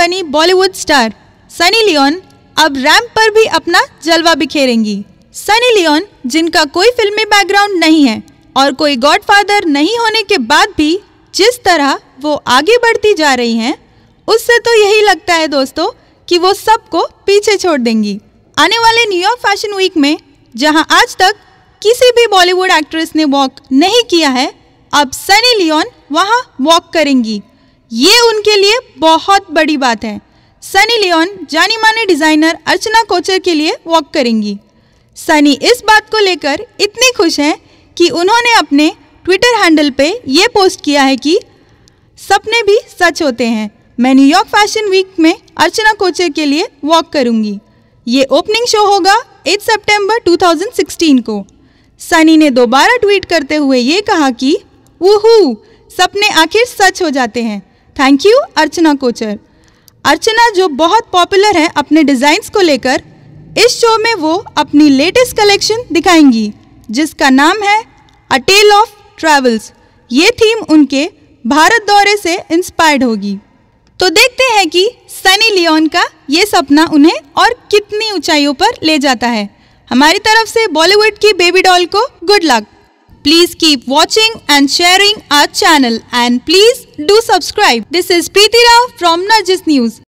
बनी बॉलीवुड स्टार सनी लियोन अब रैंप पर भी अपना जलवा बिखेरेंगी सनी लियोन जिनका कोई फिल्मी बैकग्राउंड नहीं है और कोई गॉडफादर नहीं होने के बाद भी जिस तरह वो आगे बढ़ती जा रही हैं उससे तो यही लगता है दोस्तों कि वो सबको पीछे छोड़ देंगी आने वाले न्यूयॉर्क फैशन वीक में जहां आज तक किसी भी बॉलीवुड एक्ट्रेस ने वॉक नहीं किया है अब सनी लियोन वहां वॉक करेंगी ये उनके लिए बहुत बड़ी बात है सनी लियोन जानी माने डिज़ाइनर अर्चना कोचर के लिए वॉक करेंगी सनी इस बात को लेकर इतनी खुश हैं कि उन्होंने अपने ट्विटर हैंडल पे ये पोस्ट किया है कि सपने भी सच होते हैं मैं न्यूयॉर्क फैशन वीक में अर्चना कोचर के लिए वॉक करूंगी ये ओपनिंग शो होगा 8 सितंबर 2016 को सनी ने दोबारा ट्वीट करते हुए ये कहा कि वो सपने आखिर सच हो जाते हैं थैंक यू अर्चना कोचर अर्चना जो बहुत पॉपुलर है अपने डिज़ाइंस को लेकर इस शो में वो अपनी लेटेस्ट कलेक्शन दिखाएंगी जिसका नाम है अ टेल ऑफ ट्रैवल्स ये थीम उनके भारत दौरे से इंस्पायर्ड होगी तो देखते हैं कि सनी लियोन का ये सपना उन्हें और कितनी ऊंचाइयों पर ले जाता है हमारी तरफ से बॉलीवुड की बेबी डॉल को good luck Please keep watching and sharing our channel and please do subscribe. This is Preeti Rao from Nudges News.